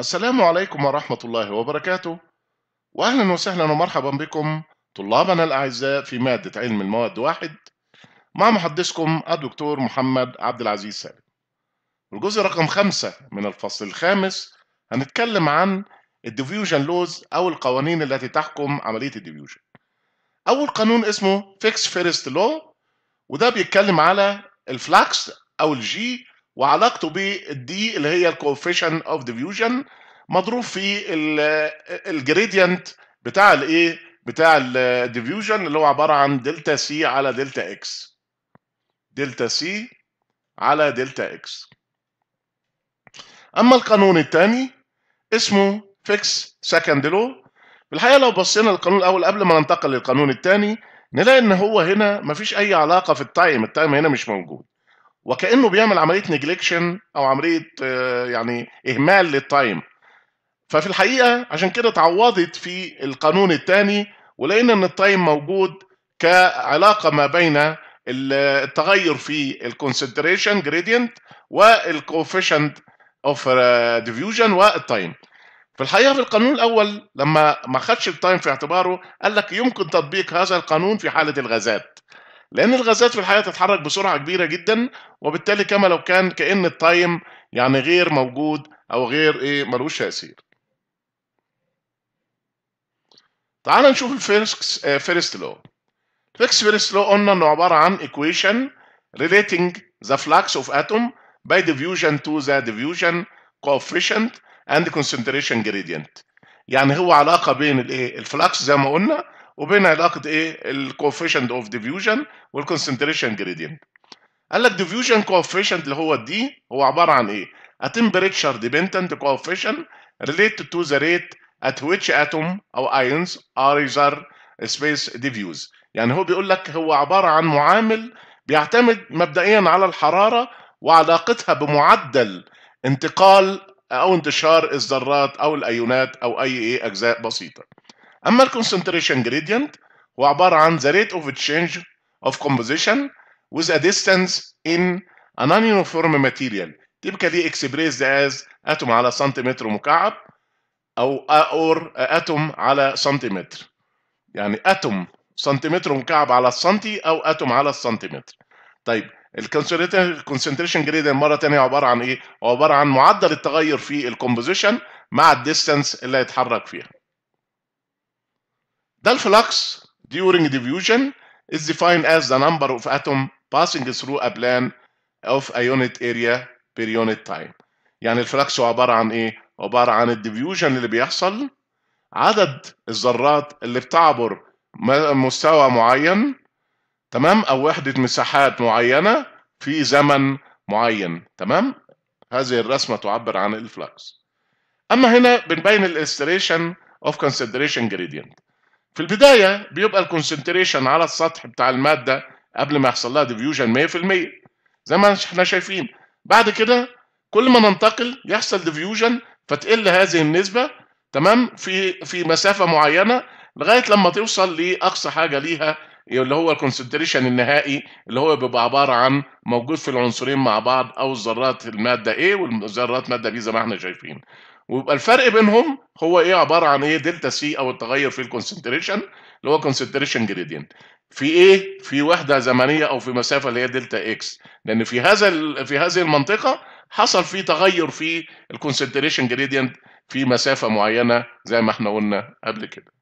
السلام عليكم ورحمة الله وبركاته وأهلا وسهلا ومرحبا بكم طلابنا الأعزاء في مادة علم المواد واحد مع محدثكم الدكتور محمد عبد العزيز سالم الجزء رقم خمسة من الفصل الخامس هنتكلم عن الديفيوجن لوز أو القوانين التي تحكم عملية الديفيوجن أول قانون اسمه فيكس فيرست لو وده بيتكلم على الفلاكس أو الجي وعلاقته بالدي اللي هي الكوفيشن اوف ديفيوجن مضروب في الجريدينت بتاع الايه بتاع الديفيوجن اللي هو عباره عن دلتا سي على دلتا اكس دلتا سي على دلتا اكس اما القانون الثاني اسمه فيكس سكند لو الحقيقه لو بصينا للقانون الاول قبل ما ننتقل للقانون الثاني نلاقي ان هو هنا مفيش اي علاقه في التايم التايم هنا مش موجود وكانه بيعمل عمليه نجلكشن او عمليه آه، يعني اهمال للتايم ففي الحقيقه عشان كده اتعوضت في القانون الثاني ولقينا ان التايم موجود كعلاقه ما بين التغير في الكونسنتريشن جريدينت والكوفيشنت اوف ديفيوجن والتايم في الحقيقه في القانون الاول لما ما خدش التايم في اعتباره قال لك يمكن تطبيق هذا القانون في حاله الغازات لان الغازات في الحقيقه تتحرك بسرعه كبيره جدا وبالتالي كما لو كان كان التايم يعني غير موجود او غير ايه ملوش تاثير تعال نشوف الفيرست آه، فيرست لو الفيرست فيرست لو قلنا انه عباره عن ايكويشن ريليتنج ذا فلكس اوف اتوم باي ديفيوجن تو ذا ديفيوجن كوفيشنت اند كونسنتريشن جريدينت يعني هو علاقه بين الايه الفلكس زي ما قلنا وبين علاقة ايه of اوف ديفيوجن والكونسنتريشن جريدينت قال لك ديفيوجن coefficient اللي هو الدي هو عباره عن ايه a temperature dependent coefficient related to the rate at which atom او ions are either space diffuse يعني هو بيقول لك هو عباره عن معامل بيعتمد مبدئيا على الحراره وعلاقتها بمعدل انتقال او انتشار الذرات او الايونات او اي ايه اجزاء بسيطه اما الكونسنتريشن جريدينت هو عباره عن the rate of change of composition with a distance in a non-uniform material typically expressed as اتوم على سنتيمتر مكعب او اور اتوم على سنتيمتر يعني اتوم سنتيمتر مكعب على السنتي او اتوم على السنتيمتر طيب الكونسنتريشن جريدينت مره ثانيه عباره عن ايه عباره عن معدل التغير في الكومبوزيشن مع الديستانس اللي هيتحرك فيها ده flux during diffusion is defined as the number of atoms passing through a plan of a unit area per unit time يعني الفلكس هو عبارة عن إيه؟ عبارة عن الديفيوجن اللي بيحصل عدد الذرات اللي بتعبر مستوى معين تمام أو وحدة مساحات معينة في زمن معين تمام هذه الرسمة تعبر عن الفلكس أما هنا بنبين الإستريشن of consideration gradient في البداية بيبقى الكونسنتريشن على السطح بتاع المادة قبل ما يحصل لها ديفيوجن 100% زي ما احنا شايفين بعد كده كل ما ننتقل يحصل ديفيوجن فتقل هذه النسبة تمام في في مسافة معينة لغاية لما توصل لأقصى حاجة ليها اللي هو الكونسنتريشن النهائي اللي هو بيبقى عبارة عن موجود في العنصرين مع بعض أو الذرات المادة A والذرات مادة B زي ما احنا شايفين ويبقى الفرق بينهم هو ايه عباره عن ايه دلتا سي او التغير في الكونسنتريشن اللي هو كونسنتريشن جريدينت في ايه في وحده زمنيه او في مسافه اللي هي دلتا اكس لان في هذا في هذه المنطقه حصل في تغير في الكونسنتريشن جريدينت في مسافه معينه زي ما احنا قلنا قبل كده